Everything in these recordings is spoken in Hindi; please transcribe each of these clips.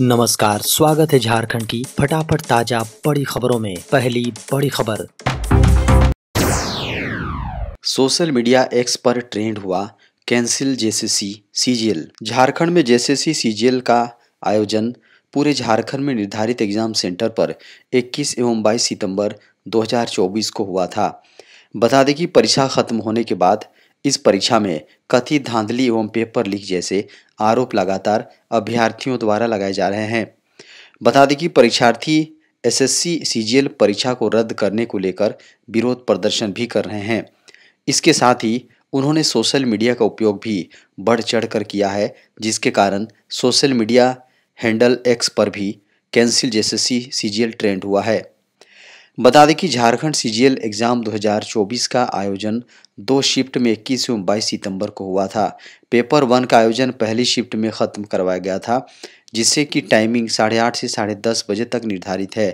नमस्कार स्वागत है झारखंड की फटाफट ताजा बड़ी खबरों में पहली बड़ी खबर सोशल मीडिया एक्स पर ट्रेंड हुआ कैंसिल जेसीसी सीजीएल झारखंड में जेसीसी सीजीएल का आयोजन पूरे झारखंड में निर्धारित एग्जाम सेंटर पर 21 एवं 22 सितंबर 2024 को हुआ था बता दें कि परीक्षा खत्म होने के बाद इस परीक्षा में कथित धांधली एवं पेपर लीक जैसे आरोप लगातार अभ्यर्थियों द्वारा लगाए जा रहे हैं बता दें कि परीक्षार्थी एसएससी सीजीएल परीक्षा को रद्द करने को लेकर विरोध प्रदर्शन भी कर रहे हैं इसके साथ ही उन्होंने सोशल मीडिया का उपयोग भी बढ़ चढ़ कर किया है जिसके कारण सोशल मीडिया हैंडल एक्स पर भी कैंसिल जैसे सी सी ट्रेंड हुआ है बता दें कि झारखंड सीजीएल एग्ज़ाम 2024 का आयोजन दो शिफ्ट में 21 एवं 22 सितंबर को हुआ था पेपर वन का आयोजन पहली शिफ्ट में ख़त्म करवाया गया था जिससे कि टाइमिंग साढ़े आठ से साढ़े दस बजे तक निर्धारित है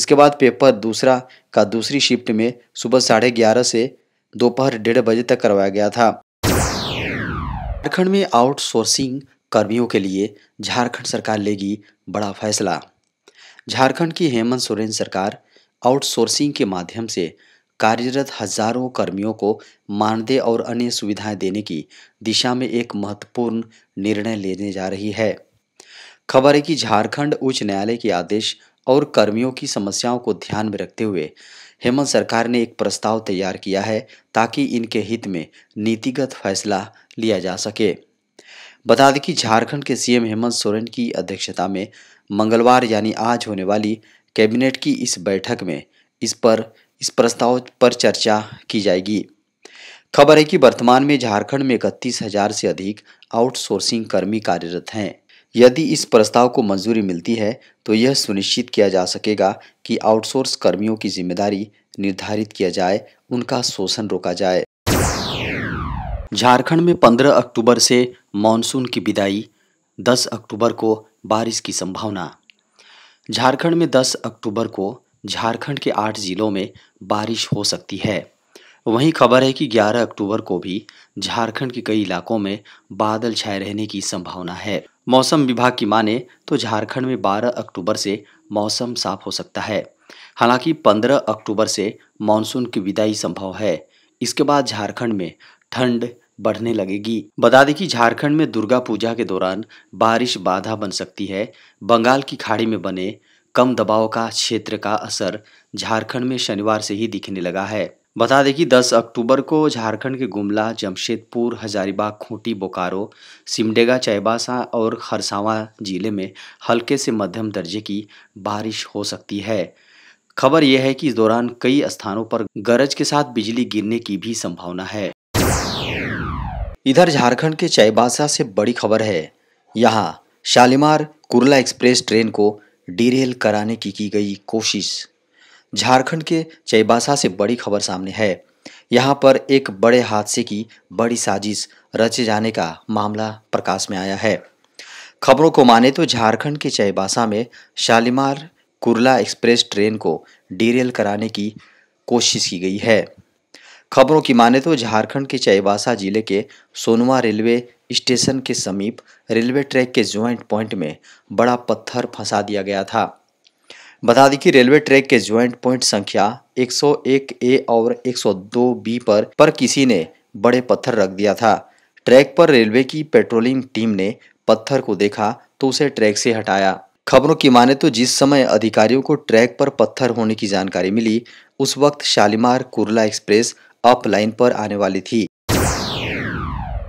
इसके बाद पेपर दूसरा का दूसरी शिफ्ट में सुबह साढ़े ग्यारह से दोपहर डेढ़ बजे तक करवाया गया था झारखंड में आउटसोर्सिंग कर्मियों के लिए झारखंड सरकार लेगी बड़ा फैसला झारखंड की हेमंत सोरेन सरकार आउटसोर्सिंग के माध्यम से कार्यरत हजारों कर्मियों को मानदेय और अन्य सुविधाएं देने की दिशा में एक महत्वपूर्ण निर्णय लेने जा रही है खबर है कि झारखंड उच्च न्यायालय के आदेश और कर्मियों की समस्याओं को ध्यान में रखते हुए हेमंत सरकार ने एक प्रस्ताव तैयार किया है ताकि इनके हित में नीतिगत फैसला लिया जा सके बता दें कि झारखंड के सीएम हेमंत सोरेन की अध्यक्षता में मंगलवार यानी आज होने वाली कैबिनेट की इस बैठक में इस पर इस प्रस्ताव पर चर्चा की जाएगी खबर है कि वर्तमान में झारखंड में इकतीस हजार से अधिक आउटसोर्सिंग कर्मी कार्यरत हैं यदि इस प्रस्ताव को मंजूरी मिलती है तो यह सुनिश्चित किया जा सकेगा कि आउटसोर्स कर्मियों की जिम्मेदारी निर्धारित किया जाए उनका शोषण रोका जाए झारखंड में 15 अक्टूबर से मानसून की विदाई 10 अक्टूबर को बारिश की संभावना झारखंड में 10 अक्टूबर को झारखंड के आठ जिलों में बारिश हो सकती है वहीं खबर है कि 11 अक्टूबर को भी झारखंड के कई इलाकों में बादल छाए रहने की संभावना है मौसम विभाग की माने तो झारखंड में 12 अक्टूबर से मौसम साफ हो सकता है हालांकि 15 अक्टूबर से मानसून की विदाई संभव है इसके बाद झारखंड में ठंड बढ़ने लगेगी बता दें कि झारखंड में दुर्गा पूजा के दौरान बारिश बाधा बन सकती है बंगाल की खाड़ी में बने कम दबाव का क्षेत्र का असर झारखंड में शनिवार से ही दिखने लगा है बता दें कि 10 अक्टूबर को झारखंड के गुमला जमशेदपुर हजारीबाग खूंटी बोकारो सिमडेगा चैबासा और खरसावा जिले में हल्के से मध्यम दर्जे की बारिश हो सकती है खबर यह है कि इस दौरान कई स्थानों पर गरज के साथ बिजली गिरने की भी संभावना है इधर झारखंड के चाईबासा से बड़ी खबर है यहाँ शालीमार कुरला एक्सप्रेस ट्रेन को डीरेल कराने की की गई कोशिश झारखंड के चाईबासा से बड़ी खबर सामने है यहाँ पर एक बड़े हादसे की बड़ी साजिश रचे जाने का मामला प्रकाश में आया है खबरों को माने तो झारखंड के चाईबासा में शालीमार कुरला एक्सप्रेस ट्रेन को डीरेल कराने की कोशिश की गई है खबरों की माने तो झारखंड के चाईबासा जिले के सोनवा रेलवे स्टेशन के समीप रेलवे ट्रैक के ज्वाइंट पॉइंट में बड़ा पत्थर फंसा दिया गया था बता दें कि रेलवे ट्रैक के ज्वाइंट पॉइंट संख्या 101 ए और 102 बी पर पर किसी ने बड़े पत्थर रख दिया था ट्रैक पर रेलवे की पेट्रोलिंग टीम ने पत्थर को देखा तो उसे ट्रैक से हटाया खबरों की माने तो जिस समय अधिकारियों को ट्रैक पर पत्थर होने की जानकारी मिली उस वक्त Shalimar Kurla express up line पर आने वाली थी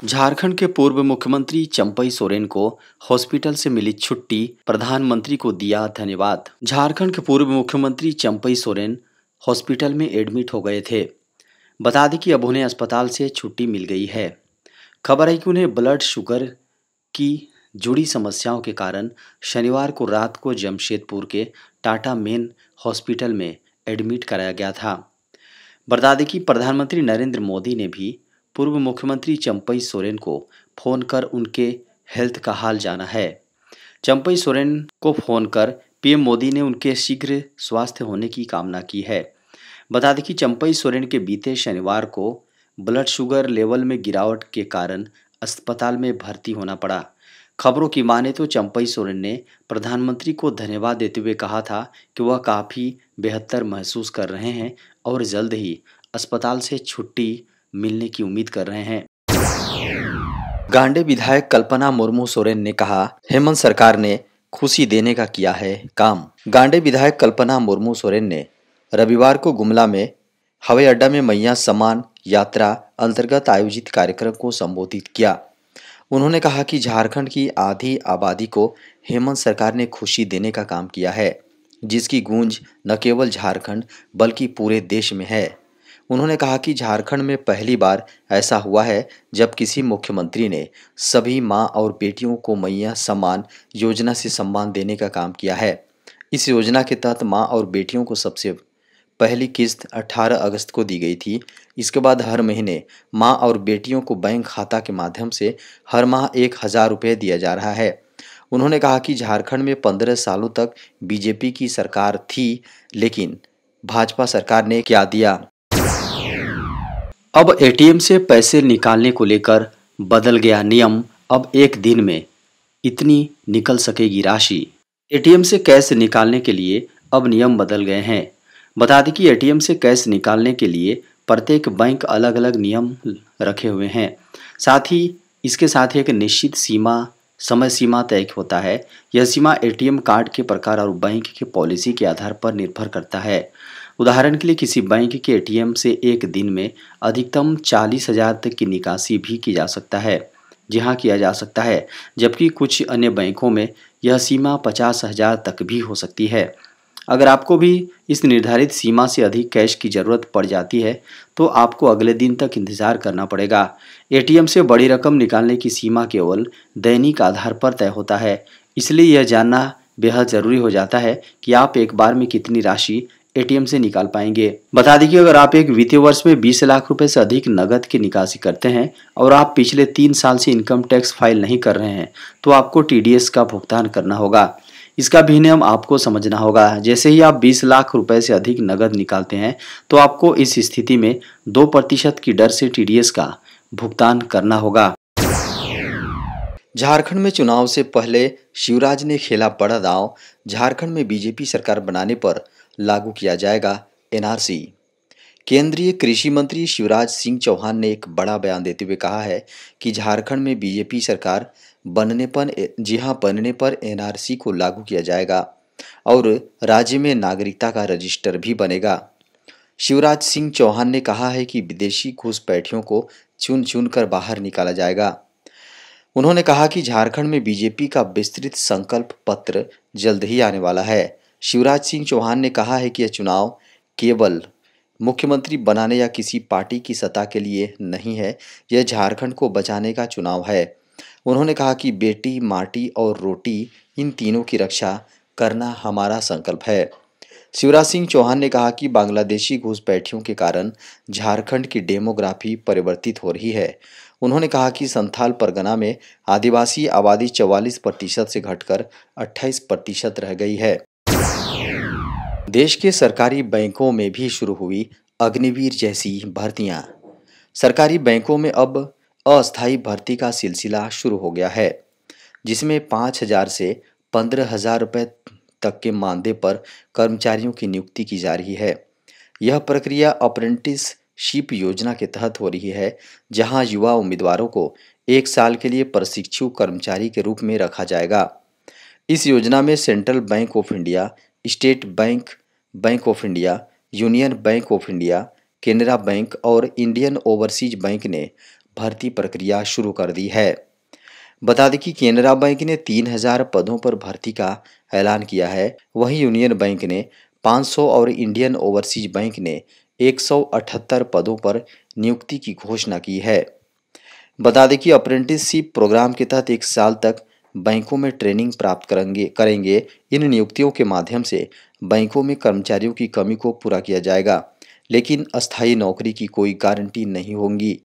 झारखंड के पूर्व मुख्यमंत्री चंपई सोरेन को हॉस्पिटल से मिली छुट्टी प्रधानमंत्री को दिया धन्यवाद झारखंड के पूर्व मुख्यमंत्री चंपई सोरेन हॉस्पिटल में एडमिट हो गए थे बता दें कि अब उन्हें अस्पताल से छुट्टी मिल गई है खबर है कि उन्हें ब्लड शुगर की जुड़ी समस्याओं के कारण शनिवार को रात को जमशेदपुर के टाटा मेन हॉस्पिटल में एडमिट कराया गया था बता दें कि प्रधानमंत्री नरेंद्र मोदी ने भी पूर्व मुख्यमंत्री चंपई सोरेन को फोन कर उनके हेल्थ का हाल जाना है चंपई सोरेन को फोन कर पीएम मोदी ने उनके शीघ्र स्वास्थ्य होने की कामना की है बता दें कि चंपई सोरेन के बीते शनिवार को ब्लड शुगर लेवल में गिरावट के कारण अस्पताल में भर्ती होना पड़ा खबरों की माने तो चंपई सोरेन ने प्रधानमंत्री को धन्यवाद देते हुए कहा था कि वह काफ़ी बेहतर महसूस कर रहे हैं और जल्द ही अस्पताल से छुट्टी मिलने की उम्मीद कर रहे हैं गांडे विधायक कल्पना मुर्मू सोरेन ने कहा हेमंत सरकार ने खुशी देने का किया है काम गांडे विधायक कल्पना मुर्मू सोरेन ने रविवार को गुमला में हवाई अड्डा में मैया सम्मान यात्रा अंतर्गत आयोजित कार्यक्रम को संबोधित किया उन्होंने कहा कि झारखंड की आधी आबादी को हेमंत सरकार ने खुशी देने का काम किया है जिसकी गूंज न केवल झारखंड बल्कि पूरे देश में है उन्होंने कहा कि झारखंड में पहली बार ऐसा हुआ है जब किसी मुख्यमंत्री ने सभी माँ और बेटियों को मैया सम्मान योजना से सम्मान देने का काम किया है इस योजना के तहत माँ और बेटियों को सबसे पहली किस्त 18 अगस्त को दी गई थी इसके बाद हर महीने माँ और बेटियों को बैंक खाता के माध्यम से हर माह एक हज़ार रुपये दिया जा रहा है उन्होंने कहा कि झारखंड में पंद्रह सालों तक बीजेपी की सरकार थी लेकिन भाजपा सरकार ने क्या दिया अब एटीएम से पैसे निकालने को लेकर बदल गया नियम अब एक दिन में इतनी निकल सकेगी राशि एटीएम से कैश निकालने के लिए अब नियम बदल गए हैं बता दें कि एटीएम से कैश निकालने के लिए प्रत्येक बैंक अलग अलग नियम रखे हुए हैं साथ ही इसके साथ एक निश्चित सीमा समय सीमा तय होता है यह सीमा एटीएम कार्ड के प्रकार और बैंक के पॉलिसी के आधार पर निर्भर करता है उदाहरण के लिए किसी बैंक के एटीएम से एक दिन में अधिकतम चालीस हजार तक की निकासी भी की जा सकता है जी हाँ किया जा सकता है जबकि कुछ अन्य बैंकों में यह सीमा पचास हजार तक भी हो सकती है अगर आपको भी इस निर्धारित सीमा से अधिक कैश की ज़रूरत पड़ जाती है तो आपको अगले दिन तक इंतज़ार करना पड़ेगा एटीएम से बड़ी रकम निकालने की सीमा केवल दैनिक आधार पर तय होता है इसलिए यह जानना बेहद ज़रूरी हो जाता है कि आप एक बार में कितनी राशि एटीएम से निकाल पाएंगे बता दें कि अगर आप एक वित्तीय वर्ष में 20 लाख रुपए से अधिक नकद की निकासी करते हैं और आप पिछले तीन साल से इनकम टैक्स फाइल नहीं कर रहे हैं तो आपको टीडीएस का भुगतान करना होगा इसका भी नियम आपको समझना होगा जैसे ही आप 20 लाख रुपए से अधिक नकद निकालते हैं तो आपको इस स्थिति में दो प्रतिशत की डर से टीडीएस का भुगतान करना होगा झारखंड में चुनाव से पहले शिवराज ने खेला बड़ा दांव झारखंड में बीजेपी सरकार बनाने पर लागू किया जाएगा एनआरसी केंद्रीय कृषि मंत्री शिवराज सिंह चौहान ने एक बड़ा बयान देते हुए कहा है कि झारखंड में बीजेपी सरकार बनने पर जी हाँ बनने पर एनआरसी को लागू किया जाएगा और राज्य में नागरिकता का रजिस्टर भी बनेगा शिवराज सिंह चौहान ने कहा है कि विदेशी घुसपैठियों को चुन चुन कर बाहर निकाला जाएगा उन्होंने कहा कि झारखंड में बीजेपी का विस्तृत संकल्प पत्र जल्द ही आने वाला है शिवराज सिंह चौहान ने कहा है कि यह चुनाव केवल मुख्यमंत्री बनाने या किसी पार्टी की सत्ता के लिए नहीं है यह झारखंड को बचाने का चुनाव है उन्होंने कहा कि बेटी माटी और रोटी इन तीनों की रक्षा करना हमारा संकल्प है शिवराज सिंह चौहान ने कहा कि बांग्लादेशी घुसपैठियों के कारण झारखंड की डेमोग्राफी परिवर्तित हो रही है उन्होंने कहा कि संथाल परगना में आदिवासी आबादी 44 प्रतिशत से घटकर 28 प्रतिशत रह गई है देश के सरकारी बैंकों में भी शुरू हुई अग्निवीर जैसी भर्तियां सरकारी बैंकों में अब अस्थायी भर्ती का सिलसिला शुरू हो गया है जिसमें पाँच हजार से पंद्रह हजार रुपये तक के मानदेय पर कर्मचारियों की नियुक्ति की जा रही है यह प्रक्रिया अप्रेंटिसशिप योजना के तहत हो रही है जहां युवा उम्मीदवारों को एक साल के लिए प्रशिक्षु कर्मचारी के रूप में रखा जाएगा इस योजना में Central Bank of India State Bank Bank of India Union Bank of India Canara Bank और इंडियन ओवरसीज बैंक ने भर्ती प्रक्रिया शुरू कर दी है बता दें कि केनरा बैंक ने 3000 पदों पर भर्ती का ऐलान किया है वहीं यूनियन बैंक ने 500 और इंडियन ओवरसीज बैंक ने 178 पदों पर नियुक्ति की घोषणा की है बता दें कि अप्रेंटिसशिप प्रोग्राम के तहत एक साल तक बैंकों में ट्रेनिंग प्राप्त करेंगे करेंगे इन नियुक्तियों के माध्यम से बैंकों में कर्मचारियों की कमी को पूरा किया जाएगा लेकिन अस्थायी नौकरी की कोई गारंटी नहीं होगी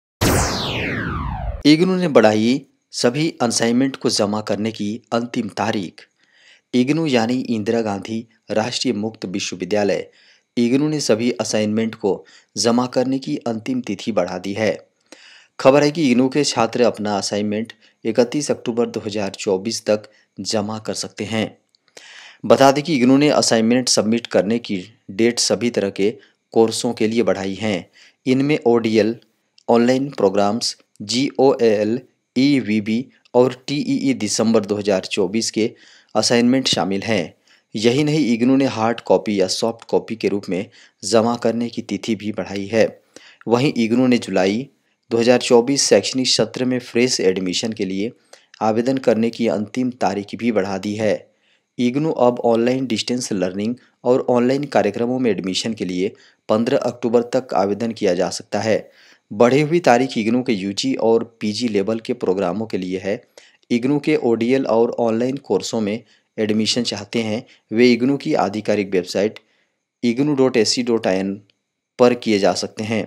इग्नू ने बढ़ाई सभी असाइनमेंट को जमा करने की अंतिम तारीख इग्नू यानी इंदिरा गांधी राष्ट्रीय मुक्त विश्वविद्यालय इग्नू ने सभी असाइनमेंट को जमा करने की अंतिम तिथि बढ़ा दी है खबर है कि इग्नू के छात्र अपना असाइनमेंट 31 अक्टूबर 2024 तक जमा कर सकते हैं बता दें कि इग्नू ने असाइनमेंट सबमिट करने की डेट सभी तरह के कोर्सों के लिए बढ़ाई हैं इनमें O online programmes G O L E V B और टी ई ई दिसंबर 2024 के असाइनमेंट शामिल हैं यही नहीं इग्नू ने हार्ड कॉपी या सॉफ्ट कॉपी के रूप में जमा करने की तिथि भी बढ़ाई है वहीं इग्नू ने जुलाई 2024 शैक्षणिक सत्र में फ्रेश एडमिशन के लिए आवेदन करने की अंतिम तारीख भी बढ़ा दी है इग्नू अब ऑनलाइन डिस्टेंस लर्निंग और ऑनलाइन कार्यक्रमों में एडमिशन के लिए 15 अक्टूबर तक आवेदन किया जा सकता है बढ़ी हुई तारीख इग्नू के यूजी और पीजी लेवल के प्रोग्रामों के लिए है इग्नू के ओडीएल और ऑनलाइन कोर्सों में एडमिशन चाहते हैं वे इग्नू की आधिकारिक website IGNOU dot A e dot I पर किए जा सकते हैं